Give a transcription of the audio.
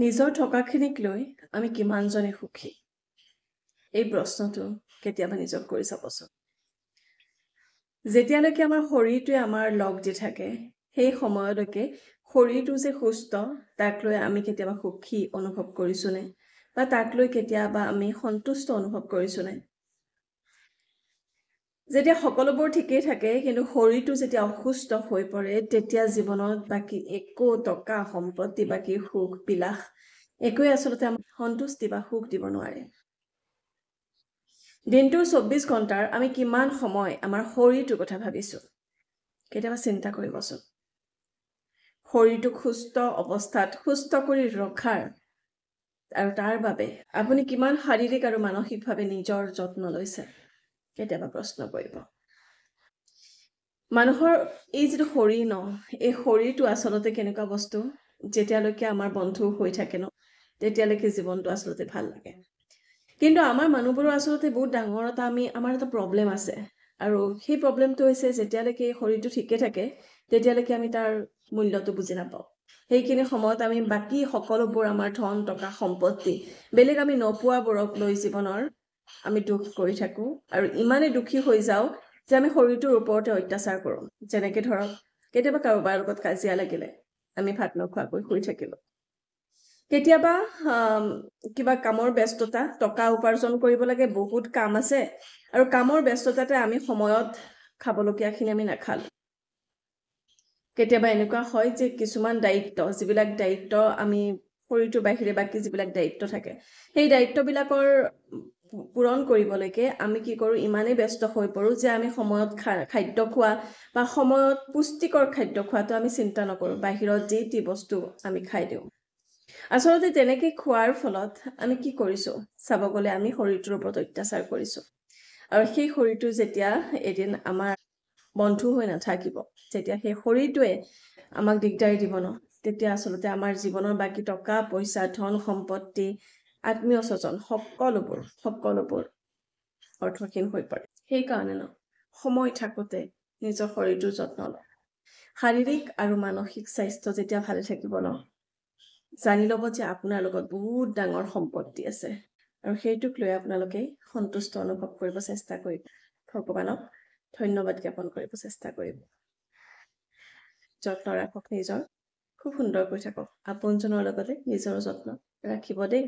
নিজৰ থকাখিনিক লৈ আমি কিমানজনে সুখী এই প্ৰশ্নটো কেতিয়াবা নিজক কৰি চাবচোন যেতিয়ালৈকে আমাৰ শৰীৰটোৱে আমাৰ লগ দি থাকে সেই সময়লৈকে শৰীৰটো যে সুস্থ তাক লৈ আমি কেতিয়াবা সুখী অনুভৱ কৰিছোঁনে বা তাক লৈ কেতিয়াবা আমি সন্তুষ্ট অনুভৱ কৰিছোঁনে যেতিয়া সকলোবোৰ ঠিকেই থাকে কিন্তু শৰীৰটো যেতিয়া অসুস্থ হৈ পৰে তেতিয়া জীৱনত বাকী একো টকা সম্পত্তি বাকী সুখ বিলাস একোৱে আচলতে সন্তুষ্টি বা সুখ দিব নোৱাৰে দিনটোৰ চৌব্বিছ ঘণ্টাৰ আমি কিমান সময় আমাৰ শৰীৰটোৰ কথা ভাবিছোঁ কেতিয়াবা চিন্তা কৰিবচোন শৰীৰটোক সুস্থ অৱস্থাত সুস্থ কৰি ৰখাৰ আৰু তাৰ বাবে আপুনি কিমান শাৰীৰিক আৰু মানসিকভাৱে নিজৰ যত্ন লৈছে কেতিয়াবা প্ৰশ্ন কৰিব মানুহৰ এই যিটো শৰীৰ ন এই শৰীৰটো আচলতে কেনেকুৱা বস্তু যেতিয়ালৈকে আমাৰ বন্ধু হৈ থাকে ন তেতিয়ালৈকে জীৱনটো আচলতে ভাল লাগে কিন্তু আমাৰ মানুহবোৰৰ আচলতে বহুত ডাঙৰ এটা আমি আমাৰ এটা প্ৰব্লেম আছে আৰু সেই প্ৰব্লেমটো হৈছে যেতিয়ালৈকে এই শৰীৰটো ঠিকে থাকে তেতিয়ালৈকে আমি তাৰ মূল্যটো বুজি নাপাওঁ সেইখিনি সময়ত আমি বাকী সকলোবোৰ আমাৰ ধন টকা সম্পত্তি বেলেগ আমি নোপোৱাবোৰক লৈ জীৱনৰ আমি দুখ কৰি থাকো আৰু ইমানেই দুখী হৈ যাওঁ যে আমি শৰীৰটোৰ ওপৰতে অত্যাচাৰ কৰোঁ যেনেকে ধৰক কেতিয়াবা কাৰোবাৰ লগত কাজিয়া লাগিলে আমি ভাত নোখোৱাকৈ শুই থাকিলোঁ কেতিয়াবা কিবা কামৰ ব্যস্ততা টকা উপাৰ্জন কৰিব লাগে বহুত কাম আছে আৰু কামৰ ব্যস্ততাতে আমি সময়ত খাবলগীয়াখিনি আমি নাখালোঁ কেতিয়াবা এনেকুৱা হয় যে কিছুমান দায়িত্ব যিবিলাক দায়িত্ব আমি শৰীৰটোৰ বাহিৰে বাকী যিবিলাক দায়িত্ব থাকে সেই দায়িত্ববিলাকৰ পূৰণ কৰিবলৈকে আমি কি কৰোঁ ইমানেই ব্যস্ত হৈ পৰোঁ যে আমি সময়ত খা খাদ্য খোৱা বা সময়ত পুষ্টিকৰ খাদ্য খোৱাটো আমি চিন্তা নকৰোঁ বাহিৰত যি টি বস্তু আমি খাই দিওঁ আচলতে তেনেকৈ খোৱাৰ ফলত আমি কি কৰিছোঁ চাব গ'লে আমি শৰীৰটোৰ ওপৰত অত্যাচাৰ কৰিছোঁ আৰু সেই শৰীৰটো যেতিয়া এদিন আমাৰ বন্ধু হৈ নাথাকিব যেতিয়া সেই শৰীৰটোৱে আমাক দিগদাৰি দিব ন তেতিয়া আচলতে আমাৰ জীৱনৰ বাকী টকা পইচা ধন সম্পত্তি আত্মীয় স্বজন সকলোবোৰ সকলোবোৰ অৰ্থহীন হৈ পৰে সেইকাৰণে ন সময় থাকোঁতে নিজৰ শৰীৰটোৰ যত্ন লওঁ শাৰীৰিক আৰু মানসিক স্বাস্থ্য যেতিয়া ভালে থাকিব ন জানি ল'ব যে আপোনাৰ লগত বহুত ডাঙৰ সম্পত্তি আছে আৰু সেইটোক লৈ আপোনালোকে সন্তুষ্ট অনুভৱ কৰিব চেষ্টা কৰিব ভগৱানক ধন্যবাদ জ্ঞাপন কৰিব চেষ্টা কৰিব যত্ন ৰাখক নিজৰ খুব সুন্দৰকৈ থাকক আপোনজনৰ লগতে নিজৰ যত্ন ৰাখিব দেই